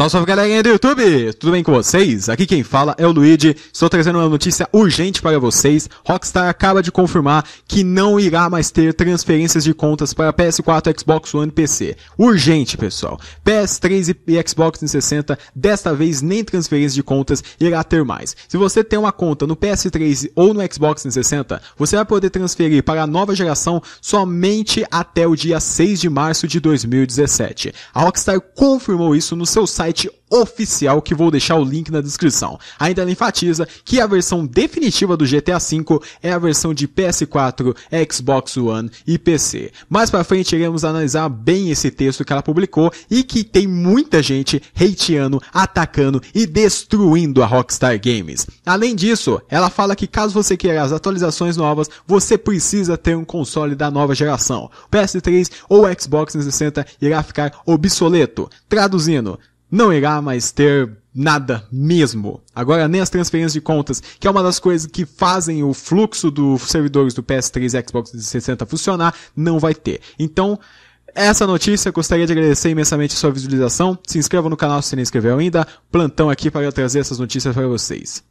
Salve, salve galerinha do YouTube! Tudo bem com vocês? Aqui quem fala é o Luigi. Estou trazendo uma notícia urgente para vocês. Rockstar acaba de confirmar que não irá mais ter transferências de contas para PS4, Xbox One e PC. Urgente, pessoal. PS3 e Xbox 360, desta vez nem transferência de contas irá ter mais. Se você tem uma conta no PS3 ou no Xbox 360, você vai poder transferir para a nova geração somente até o dia 6 de março de 2017. A Rockstar confirmou isso no seu site site oficial que vou deixar o link na descrição. Ainda ela enfatiza que a versão definitiva do GTA V é a versão de PS4, Xbox One e PC. Mais para frente iremos analisar bem esse texto que ela publicou e que tem muita gente hateando, atacando e destruindo a Rockstar Games. Além disso, ela fala que caso você queira as atualizações novas, você precisa ter um console da nova geração. PS3 ou Xbox 360 irá ficar obsoleto. Traduzindo, não irá mais ter nada mesmo. Agora, nem as transferências de contas, que é uma das coisas que fazem o fluxo dos servidores do PS3 e Xbox 360 funcionar, não vai ter. Então, essa notícia, gostaria de agradecer imensamente sua visualização. Se inscreva no canal se não inscreveu ainda. Plantão aqui para trazer essas notícias para vocês.